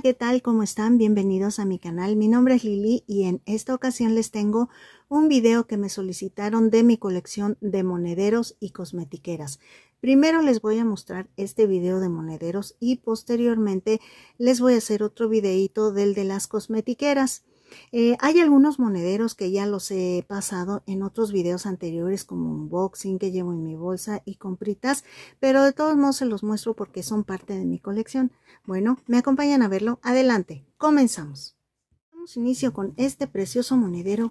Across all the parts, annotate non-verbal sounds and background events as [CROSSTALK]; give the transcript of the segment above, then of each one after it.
¿qué tal? ¿Cómo están? Bienvenidos a mi canal. Mi nombre es Lili y en esta ocasión les tengo un video que me solicitaron de mi colección de monederos y cosmetiqueras. Primero les voy a mostrar este video de monederos y posteriormente les voy a hacer otro videito del de las cosmetiqueras. Eh, hay algunos monederos que ya los he pasado en otros videos anteriores como un boxing que llevo en mi bolsa y compritas, pero de todos modos se los muestro porque son parte de mi colección. Bueno, me acompañan a verlo. Adelante, comenzamos. Damos inicio con este precioso monedero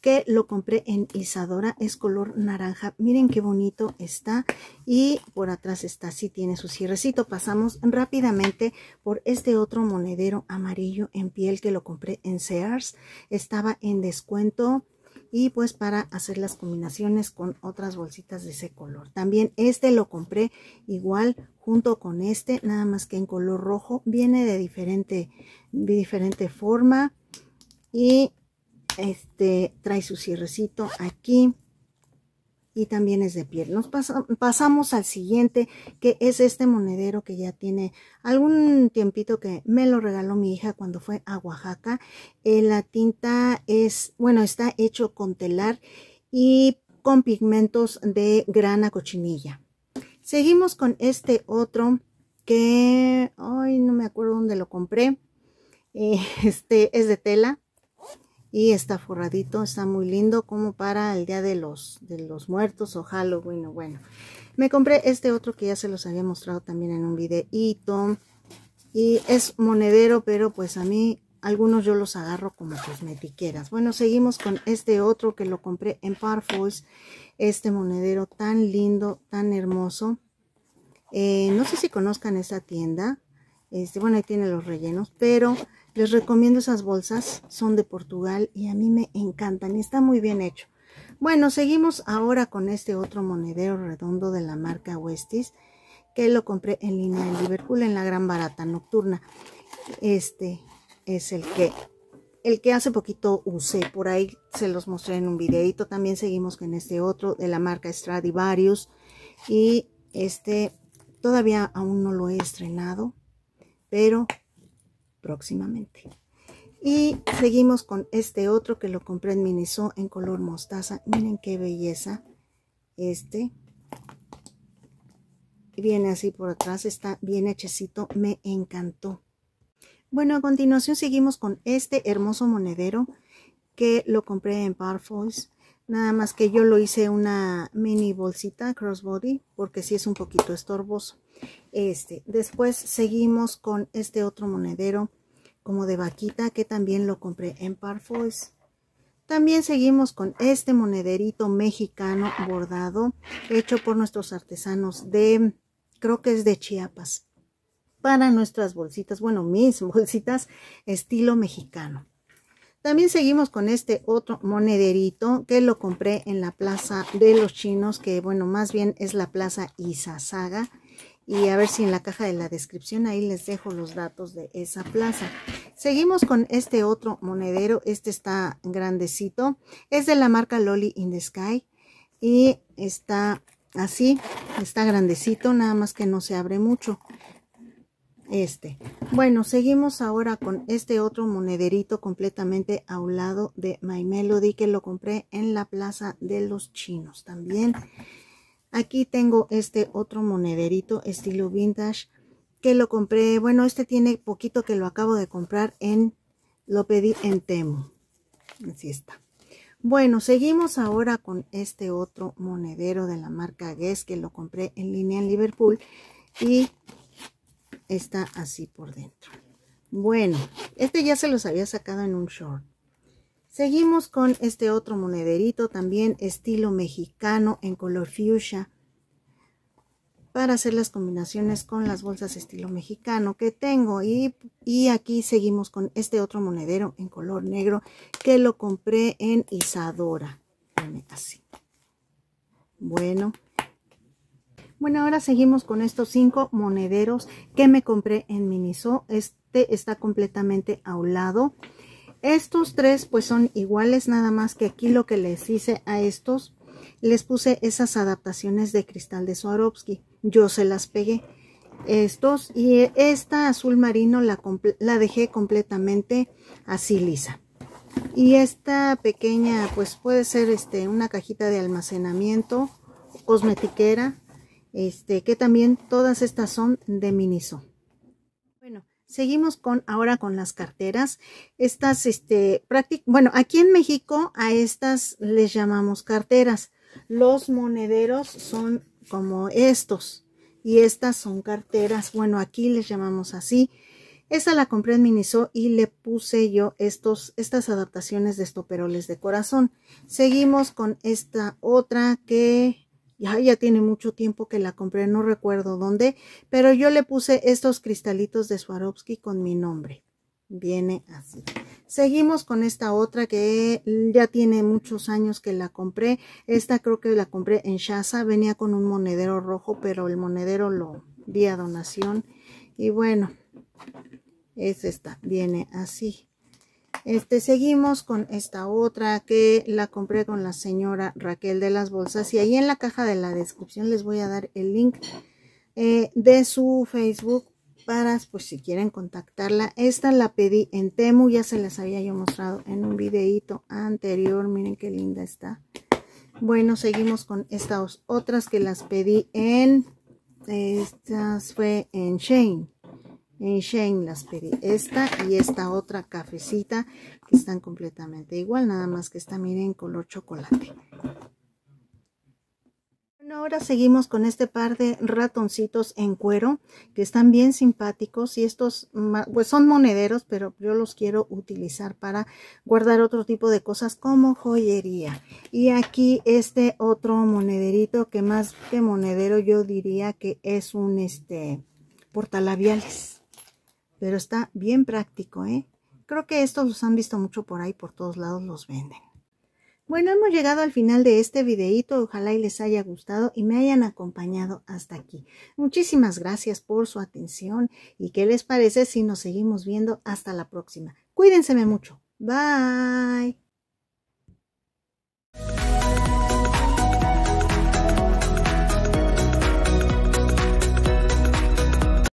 que lo compré en Isadora, es color naranja, miren qué bonito está y por atrás está sí tiene su cierrecito. Pasamos rápidamente por este otro monedero amarillo en piel que lo compré en Sears, estaba en descuento y pues para hacer las combinaciones con otras bolsitas de ese color. También este lo compré igual junto con este, nada más que en color rojo, viene de diferente, de diferente forma y este trae su cierrecito aquí. Y también es de piel. Nos pasamos al siguiente, que es este monedero que ya tiene algún tiempito que me lo regaló mi hija cuando fue a Oaxaca. Eh, la tinta es, bueno, está hecho con telar y con pigmentos de grana cochinilla. Seguimos con este otro que, hoy no me acuerdo dónde lo compré. [LAUGHS] Eh, este es de tela, y está forradito, está muy lindo como para el día de los, de los muertos o Halloween o bueno. Me compré este otro que ya se los había mostrado también en un videíto y es monedero, pero pues a mí algunos yo los agarro como metiqueras Bueno, seguimos con este otro que lo compré en Parfums, este monedero tan lindo, tan hermoso. Eh, no sé si conozcan esa tienda, este, bueno, ahí tiene los rellenos, pero les recomiendo esas bolsas, son de Portugal y a mí me encantan y está muy bien hecho. Bueno, seguimos ahora con este otro monedero redondo de la marca Westis que lo compré en línea en Liverpool, en la Gran Barata Nocturna. Este es el que, el que hace poquito usé, por ahí se los mostré en un videito. También seguimos con este otro de la marca Stradivarius y este todavía aún no lo he estrenado pero próximamente. Y seguimos con este otro que lo compré en Miniso en color mostaza. Miren qué belleza este. Viene así por atrás, está bien hechecito, me encantó. Bueno, a continuación seguimos con este hermoso monedero que lo compré en Parfums. Nada más que yo lo hice una mini bolsita crossbody porque si es un poquito estorboso. Este, después seguimos con este otro monedero como de vaquita que también lo compré en Parfois. También seguimos con este monederito mexicano bordado hecho por nuestros artesanos de, creo que es de Chiapas, para nuestras bolsitas, bueno, mis [LAUGHS] bolsitas estilo mexicano. También seguimos con este otro monederito que lo compré en la plaza de los chinos, que bueno, más bien es la plaza Izazaga. Y a ver si en la caja de la descripción ahí les dejo los datos de esa plaza. Seguimos con este otro monedero, este está grandecito. Es de la marca Loli in the Sky y está así, está grandecito, nada más que no se abre mucho este. Bueno, seguimos ahora con este otro monederito completamente a un lado de My Melody que lo compré en la Plaza de los Chinos también. Aquí tengo este otro monederito estilo vintage que lo compré. Bueno, este tiene poquito que lo acabo de comprar en, lo pedí en Temo. Así está. Bueno, seguimos ahora con este otro monedero de la marca Guess que lo compré en línea en Liverpool y está así por dentro. Bueno, este ya se los había sacado en un short. Seguimos con este otro monederito, también estilo mexicano en color fuchsia. Para hacer las combinaciones con las bolsas estilo mexicano que tengo. Y, y aquí seguimos con este otro monedero en color negro que lo compré en Isadora. Así. Bueno, bueno, ahora seguimos con estos cinco monederos que me compré en Miniso. Este está completamente a un lado. Estos tres pues son iguales, nada más que aquí lo que les hice a estos, les puse esas adaptaciones de cristal de Swarovski. Yo se las pegué. Estos y esta azul marino la, la dejé completamente así lisa y esta pequeña pues puede ser este una cajita de almacenamiento cosmetiquera este, que también todas estas son de Miniso. Bueno, seguimos con ahora con las carteras. Estas, este, bueno, aquí en México a estas les llamamos carteras. Los monederos son como estos y estas son carteras. Bueno, aquí les llamamos así. Esta la compré en Miniso y le puse yo estos, estas adaptaciones de estoperoles de corazón. Seguimos con esta otra que ya, ya tiene mucho tiempo que la compré, no recuerdo dónde, pero yo le puse estos cristalitos de Swarovski con mi nombre. Viene así. Seguimos con esta otra que ya tiene muchos años que la compré. Esta creo que la compré en Shaza. Venía con un monedero rojo, pero el monedero lo di a donación. Y bueno, es esta. Viene así. Este, seguimos con esta otra que la compré con la señora Raquel de las Bolsas y ahí en la caja de la descripción les voy a dar el link eh, de su Facebook para, pues si quieren contactarla. Esta la pedí en Temu, ya se las había yo mostrado en un videito anterior, miren qué linda está. Bueno, seguimos con estas otras que las pedí en, estas fue en Shane. En Shane las pedí esta y esta otra cafecita que están completamente igual, nada más que esta miren color chocolate. Bueno, ahora seguimos con este par de ratoncitos en cuero que están bien simpáticos y estos pues son monederos, pero yo los quiero utilizar para guardar otro tipo de cosas como joyería. Y aquí este otro monederito que más que monedero yo diría que es un este portalabiales pero está bien práctico, ¿eh? Creo que estos los han visto mucho por ahí, por todos lados los venden. Bueno, hemos llegado al final de este videito, ojalá y les haya gustado y me hayan acompañado hasta aquí. Muchísimas gracias por su atención y qué les parece si nos seguimos viendo hasta la próxima. Cuídense mucho. Bye.